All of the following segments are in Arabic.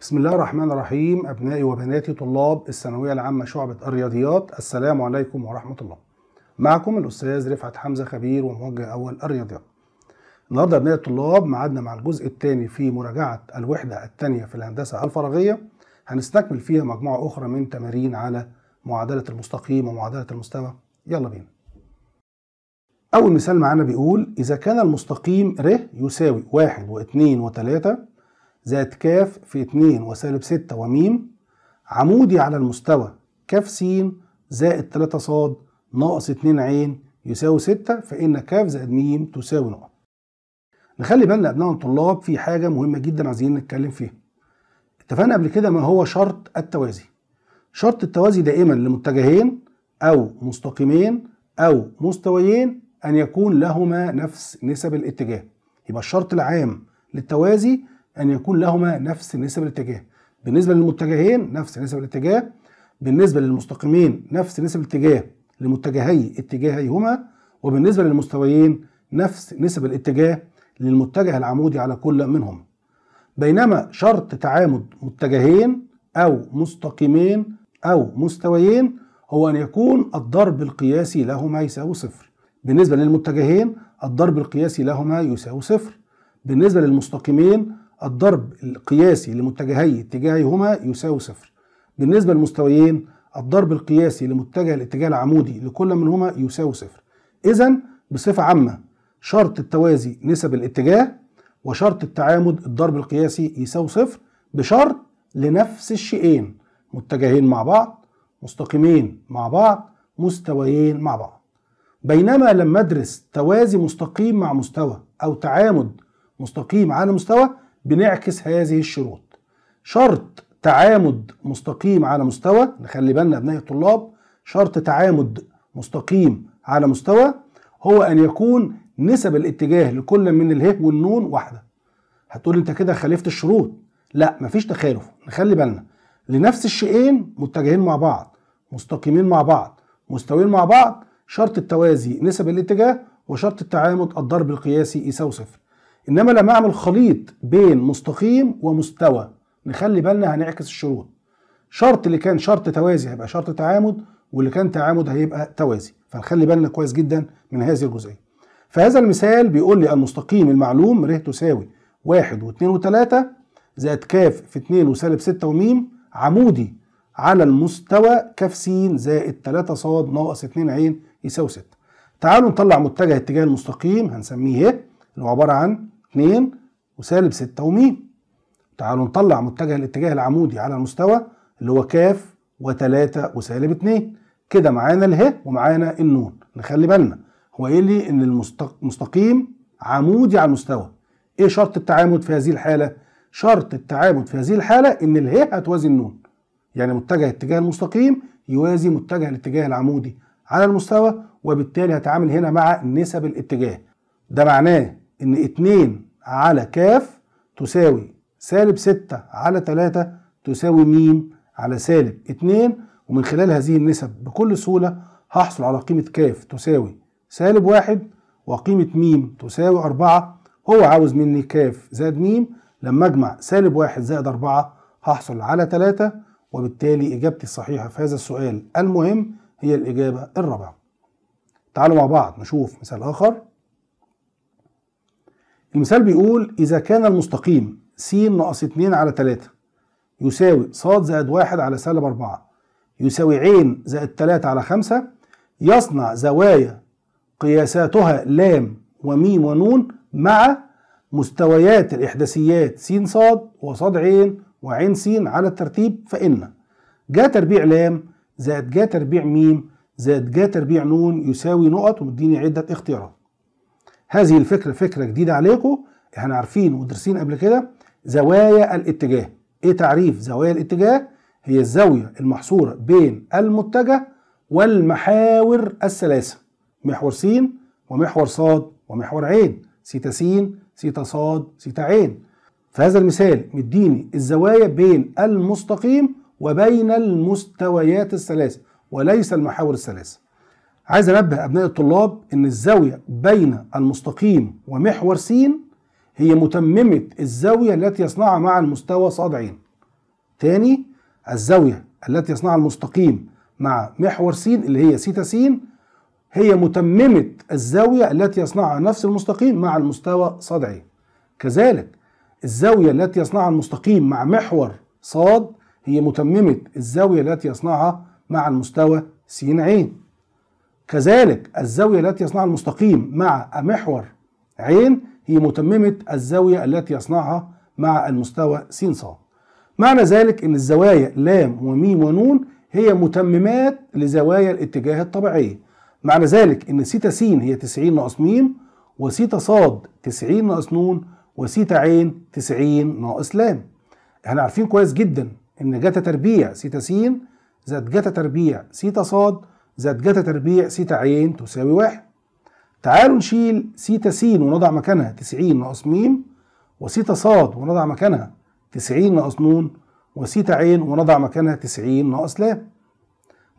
بسم الله الرحمن الرحيم أبنائي وبناتي طلاب الثانوية العامة شعبة الرياضيات السلام عليكم ورحمة الله معكم الأستاذ رفعت حمزة خبير وموجه أول الرياضيات النهاردة أبنائي الطلاب معادنا مع الجزء الثاني في مراجعة الوحدة الثانية في الهندسة الفراغية هنستكمل فيها مجموعة أخرى من تمارين على معادلة المستقيم ومعادلة المستوى يلا بينا أول مثال معانا بيقول إذا كان المستقيم ر يساوي واحد واثنين وثلاثة ذات كاف في 2 وسالب 6 وميم عمودي على المستوى كاف س زائد 3 ص ناقص 2 عين يساوي 6 فإن كاف زائد ميم تساوي نقط. نخلي بالنا أبنائنا الطلاب في حاجة مهمة جدا عايزين نتكلم فيها. اتفقنا قبل كده ما هو شرط التوازي. شرط التوازي دائما لمتجهين أو مستقيمين أو مستويين أن يكون لهما نفس نسب الاتجاه. يبقى الشرط العام للتوازي أن يكون لهما نفس نسب الاتجاه بالنسبة للمتجهين نفس نسب الاتجاه بالنسبة للمستقيمين نفس نسب الاتجاه لمتجهي اتجاهيهما وبالنسبة للمستويين نفس نسب الاتجاه للمتجه العمودي على كل منهم بينما شرط تعامد متجهين أو مستقيمين أو مستويين هو أن يكون الضرب القياسي لهما يساوي صفر بالنسبة للمتجهين الضرب القياسي لهما يساوي صفر بالنسبة للمستقيمين الضرب القياسي لمتجهي اتجاههما يساوي صفر بالنسبة للمستويين الضرب القياسي لمتجه الاتجاه العمودي لكل منهما يساوي صفر إذا بصفة عامة شرط التوازي نسب الاتجاه وشرط التعامد الضرب القياسي يساوي صفر بشرط لنفس الشيئين متجهين مع بعض مستقيمين مع بعض مستويين مع بعض بينما لما ادرس توازي مستقيم مع مستوى او تعامد مستقيم على مستوى بنعكس هذه الشروط شرط تعامد مستقيم على مستوى نخلي بالنا أبناء الطلاب شرط تعامد مستقيم على مستوى هو أن يكون نسب الاتجاه لكل من اله والنون واحدة هتقول انت كده خالفت الشروط لا مفيش تخالف نخلي بالنا لنفس الشيئين متجهين مع بعض مستقيمين مع بعض مستويين مع بعض شرط التوازي نسب الاتجاه وشرط التعامد الضرب القياسي يساوي صفر انما لما اعمل خليط بين مستقيم ومستوى نخلي بالنا هنعكس الشروط شرط اللي كان شرط توازي هيبقى شرط تعامد واللي كان تعامد هيبقى توازي فنخلي بالنا كويس جدا من هذه الجزئيه فهذا المثال بيقول لي المستقيم المعلوم ر تساوي واحد واثنين وثلاثة زائد كاف في 2 وسالب ستة وميم عمودي على المستوى كاف س زائد 3 ص ناقص 2 عين يساوي ستة. تعالوا نطلع متجه اتجاه المستقيم هنسميه ايه اللي هو عبارة عن 2 وسالب 6 وميم تعالوا نطلع متجه الاتجاه العمودي على المستوى اللي هو كاف و3 وسالب 2 كده معانا اله ومعانا النون نخلي بالنا هو قايل لي ان المستقيم عمودي على المستوى ايه شرط التعامد في هذه الحاله شرط التعامد في هذه الحاله ان اله هتوازي النون يعني متجه الاتجاه المستقيم يوازي متجه الاتجاه العمودي على المستوى وبالتالي هتعامل هنا مع نسب الاتجاه ده معناه ان اتنين على كاف تساوي سالب ستة على تلاتة تساوي ميم على سالب اتنين ومن خلال هذه النسب بكل سهولة هحصل على قيمة كاف تساوي سالب واحد وقيمة ميم تساوي أربعة هو عاوز مني كاف زائد ميم لما أجمع سالب واحد زائد أربعة هحصل على تلاتة وبالتالي إجابتي الصحيحة في هذا السؤال المهم هي الإجابة الرابعة تعالوا مع بعض نشوف مثال آخر المثال بيقول إذا كان المستقيم س ناقص 2 على 3 يساوي ص زائد 1 على سالب 4 يساوي ع زائد 3 على 5 يصنع زوايا قياساتها لام وميم ونون مع مستويات الإحداثيات س ص وص ع وعين س على الترتيب فإن جا تربيع لام زائد جا تربيع ميم زائد جا تربيع نون يساوي نقط ومديني عدة اختيارات هذه الفكره فكره جديده عليكم احنا عارفين ودرسين قبل كده زوايا الاتجاه ايه تعريف زوايا الاتجاه هي الزاويه المحصوره بين المتجه والمحاور الثلاثه محور س ومحور ص ومحور ع سيتا س سيتا ص سيتا ع فهذا المثال مديني الزوايا بين المستقيم وبين المستويات الثلاثه وليس المحاور الثلاثه عايز انبه ابناء الطلاب ان الزاويه بين المستقيم ومحور س هي متممه الزاويه التي يصنعها مع المستوى ص ع تاني الزاويه التي يصنعها المستقيم مع محور س اللي هي س س هي متممه الزاويه التي يصنعها نفس المستقيم مع المستوى ص ع كذلك الزاويه التي يصنعها المستقيم مع محور ص هي متممه الزاويه التي يصنعها مع المستوى س ع كذلك الزاوية التي يصنعها المستقيم مع محور عين هي متممة الزاوية التي يصنعها مع المستوى س ص معنى ذلك ان الزوايا لام وميم ونون هي متممات لزوايا الاتجاه الطبيعية معنى ذلك ان س س هي 90 ناقص م وس ص 90 ناقص ن وس ع 90 ناقص لام احنا عارفين كويس جدا ان جتا تربيع س س زائد جتا تربيع س ص ذات جتا تربيع سيتا عين تساوي واحد تعالوا نشيل سيتا س ونضع مكانها 90 ناقص م وسيتا ص ونضع مكانها 90 ناقص ن وسيتا عين ونضع مكانها 90 ناقص لام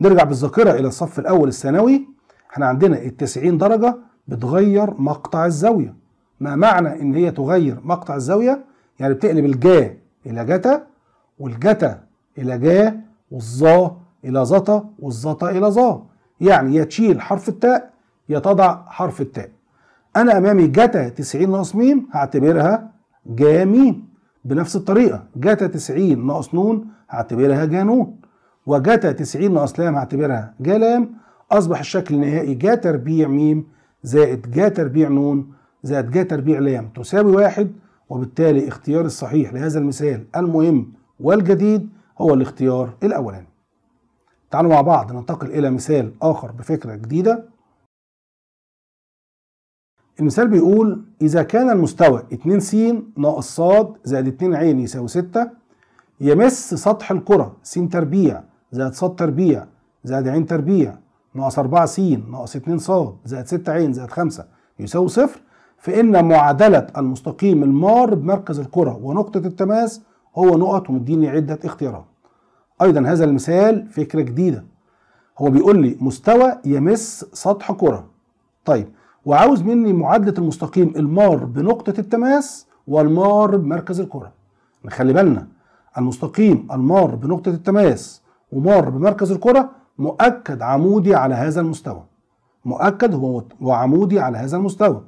نرجع بالذاكرة إلى الصف الأول الثانوي احنا عندنا ال 90 درجة بتغير مقطع الزاوية ما معنى إن هي تغير مقطع الزاوية يعني بتقلب الجا إلى جتا والجتا إلى جا والظا إلى زطا والزطا إلى ظا يعني يا تشيل حرف التاء يا تضع حرف التاء انا امامي جتا 90 ناقص م هعتبرها جا م بنفس الطريقه جتا 90 ناقص نون هعتبرها جا ن وجتا 90 ناقص لام هعتبرها جا لام اصبح الشكل النهائي جا تربيع م زائد جا تربيع نون زائد جا تربيع لام تساوي واحد وبالتالي اختيار الصحيح لهذا المثال المهم والجديد هو الاختيار الاولاني تعالوا مع بعض ننتقل إلى مثال آخر بفكرة جديدة المثال بيقول إذا كان المستوى 2 س ناقص ص زائد 2 ع يساوي 6 يمس سطح الكرة س تربيع زائد ص تربيع زائد ع تربيع ناقص 4 س ناقص 2 ص زائد 6 ع زائد 5 يساوي صفر فإن معادلة المستقيم المار بمركز الكرة ونقطة التماس هو نقط ومديني عدة اختيارات ايضا هذا المثال فكره جديده هو بيقول لي مستوى يمس سطح كره طيب وعاوز مني معادله المستقيم المار بنقطه التماس والمار بمركز الكره نخلي بالنا المستقيم المار بنقطه التماس ومار بمركز الكره مؤكد عمودي على هذا المستوى مؤكد هو وعمودي على هذا المستوى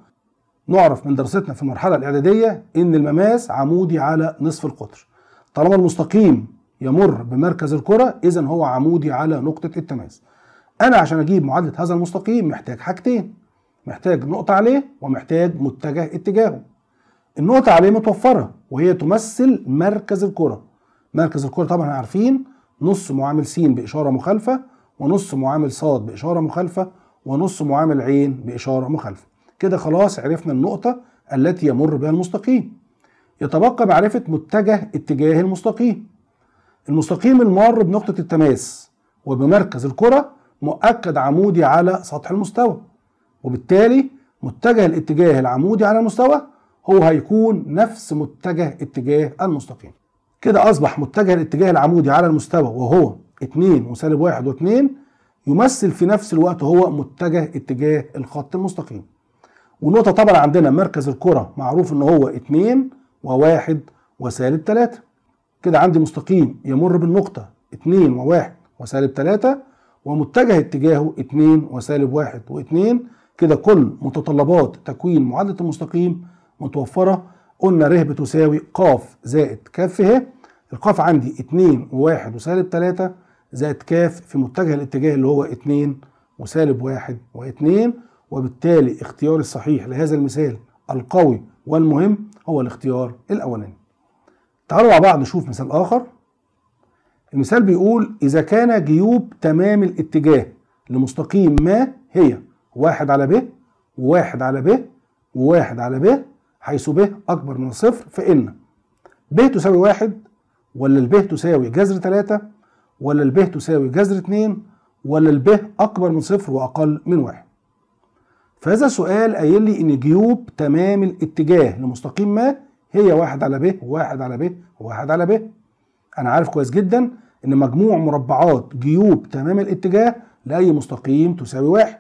نعرف من دراستنا في المرحله الاعداديه ان المماس عمودي على نصف القطر طالما المستقيم يمر بمركز الكرة إذا هو عمودي على نقطة التماس أنا عشان أجيب معادلة هذا المستقيم محتاج حاجتين محتاج نقطة عليه ومحتاج متجه اتجاهه النقطة عليه متوفرة وهي تمثل مركز الكرة مركز الكرة طبعا عارفين نص معامل س بإشارة مخالفة ونص معامل ص بإشارة مخالفة ونص معامل ع بإشارة مخالفة كده خلاص عرفنا النقطة التي يمر بها المستقيم يتبقى معرفة متجه اتجاه المستقيم المستقيم المار بنقطة التماس وبمركز الكرة مؤكد عمودي على سطح المستوى وبالتالي متجه الاتجاه العمودي على المستوى هو هيكون نفس متجه اتجاه المستقيم كده أصبح متجه الاتجاه العمودي على المستوى وهو 2 وسالب 1 و2 يمثل في نفس الوقت هو متجه اتجاه الخط المستقيم والنقطة طبعا عندنا مركز الكرة معروف ان هو 2 و1 وسالب 3 كده عندي مستقيم يمر بالنقطة 2 و1 وسالب 3 ومتجه اتجاهه 2 وسالب 1 و2 كده كل متطلبات تكوين معادلة المستقيم متوفرة قلنا ر بتساوي ق زائد ك ه القاف عندي 2 و1 وسالب 3 زائد ك في متجه الاتجاه اللي هو 2 وسالب 1 و2 وبالتالي اختيار الصحيح لهذا المثال القوي والمهم هو الاختيار الأولاني تعالوا مع بعض نشوف مثال آخر المثال بيقول إذا كان جيوب تمام الاتجاه لمستقيم ما هي واحد على ب وواحد على ب وواحد على ب حيث ب أكبر من صفر فإن ب تساوي واحد ولا ال ب تساوي جذر تلاتة ولا ال ب تساوي جذر اتنين ولا ال ب أكبر من صفر وأقل من واحد فهذا السؤال قايل لي إن جيوب تمام الاتجاه لمستقيم ما هي واحد على ب وواحد على ب وواحد على ب انا عارف كويس جدا ان مجموع مربعات جيوب تمام الاتجاه لاي مستقيم تساوي واحد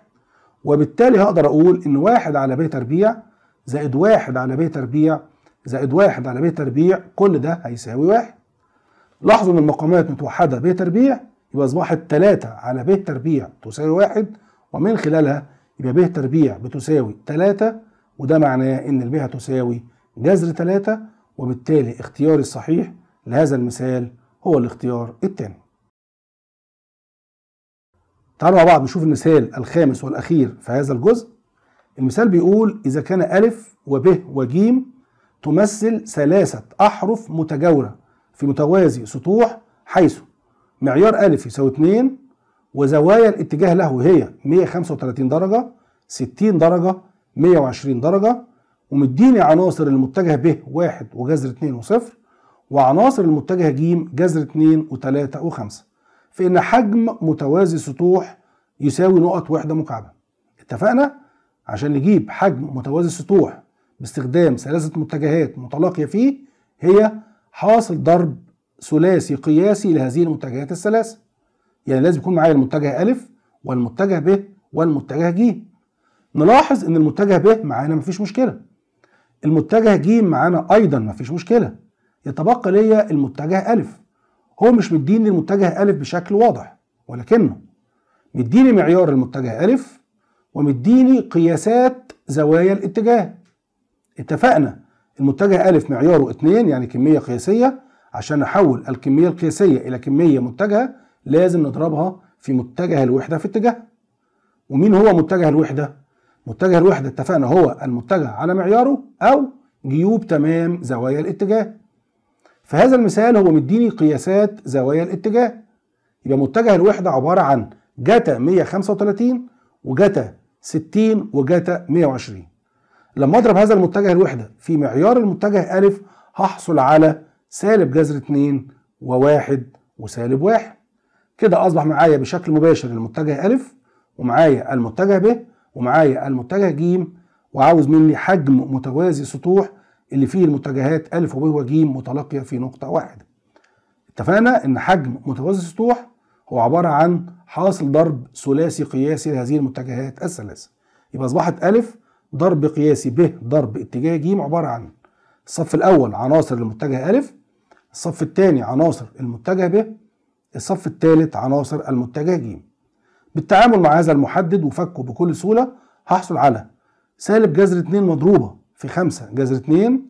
وبالتالي هقدر اقول ان واحد على ب تربيع زائد واحد على ب تربيع زائد واحد على ب تربيع كل ده هيساوي واحد لاحظوا ان المقامات متوحده ب تربيع يبقى اصبحت 3 على ب تربيع تساوي واحد ومن خلالها يبقى ب تربيع بتساوي 3 وده معناه ان ب هتساوي جذر 3 وبالتالي اختياري الصحيح لهذا المثال هو الاختيار الثاني تعالوا مع بعض نشوف المثال الخامس والأخير في هذا الجزء المثال بيقول إذا كان ألف وب ج تمثل ثلاثة أحرف متجاورة في متوازي سطوح حيث معيار ألف يساوي 2 وزوايا الاتجاه له هي 135 درجة 60 درجة 120 درجة ومديني عناصر المتجه ب واحد وجذر 2 وصفر وعناصر المتجه ج جذر 2 و3 و5 فإن حجم متوازي سطوح يساوي نقط وحدة مكعبة اتفقنا عشان نجيب حجم متوازي السطوح باستخدام ثلاثة متجهات متلاقية فيه هي حاصل ضرب ثلاثي قياسي لهذه المتجهات الثلاثة يعني لازم يكون معايا المتجه أ والمتجه ب والمتجه ج نلاحظ إن المتجه ب معانا مفيش مشكلة المتجه ج معانا ايضا مفيش مشكله يتبقى ليا المتجه أ هو مش مديني المتجه أ بشكل واضح ولكنه مديني معيار المتجه أ ومديني قياسات زوايا الاتجاه اتفقنا المتجه أ معياره 2 يعني كمية قياسية عشان أحول الكمية القياسية إلى كمية متجهة لازم نضربها في متجه الوحدة في اتجاه ومين هو متجه الوحدة؟ متجه الوحدة اتفقنا هو المتجه على معياره أو جيوب تمام زوايا الاتجاه في هذا المثال هو مديني قياسات زوايا الاتجاه يبقى متجه الوحدة عبارة عن جتا 135 وجتا 60 وجتا 120 لما اضرب هذا المتجه الوحدة في معيار المتجه أ هحصل على سالب جذر 2 و1 وسالب 1 كده أصبح معايا بشكل مباشر المتجه أ ومعايا المتجه ب ومعايا المتجه ج وعاوز مني حجم متوازي سطوح اللي فيه المتجهات أ وب وج متلاقية في نقطة واحدة. اتفقنا إن حجم متوازي السطوح هو عبارة عن حاصل ضرب ثلاثي قياسي لهذه المتجهات الثلاثة. يبقى أصبحت أ ضرب قياسي ب ضرب اتجاه ج عبارة عن الصف الأول عناصر المتجه أ الصف الثاني عناصر المتجه ب الصف الثالث عناصر المتجه ج. بالتعامل مع هذا المحدد وفكه بكل سهولة هحصل على سالب جذر 2 مضروبة في 5 جذر 2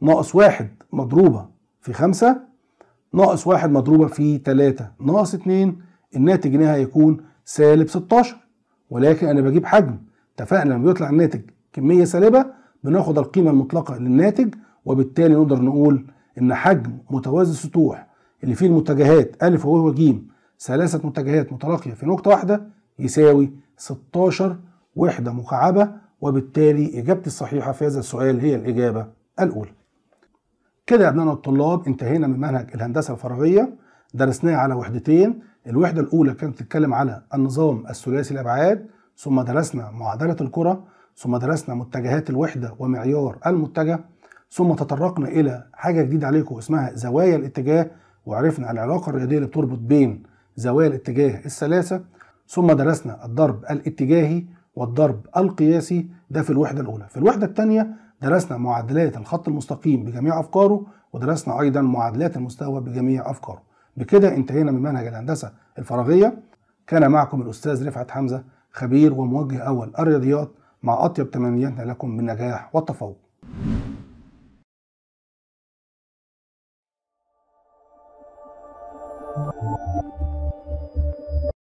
ناقص 1 مضروبة في 5 ناقص 1 مضروبة في 3 ناقص 2 الناتج هنا هيكون سالب 16 ولكن أنا بجيب حجم اتفقنا لما بيطلع الناتج كمية سالبة بناخد القيمة المطلقة للناتج وبالتالي نقدر نقول إن حجم متوازي السطوح اللي فيه المتجهات أ و ج ثلاثة متجهات متلاقية في نقطة واحدة يساوي 16 وحدة مكعبة وبالتالي إجابتي الصحيحة في هذا السؤال هي الإجابة الأولى كده يا أبنائنا الطلاب انتهينا من منهج الهندسة الفراغية درسناه على وحدتين الوحدة الأولى كانت بتتكلم على النظام الثلاثي الأبعاد ثم درسنا معادلة الكرة ثم درسنا متجهات الوحدة ومعيار المتجه ثم تطرقنا إلى حاجة جديدة عليكم اسمها زوايا الاتجاه وعرفنا العلاقة الرياضية اللي بتربط بين زوايا الاتجاه الثلاثة ثم درسنا الضرب الاتجاهي والضرب القياسي ده في الوحدة الأولى في الوحدة الثانية درسنا معادلات الخط المستقيم بجميع أفكاره ودرسنا أيضا معادلات المستوى بجميع أفكاره بكده انتهينا من منهج الهندسة الفراغية كان معكم الأستاذ رفعت حمزة خبير وموجه أول الرياضيات مع أطيب تمنياتنا لكم بالنجاح والتفوق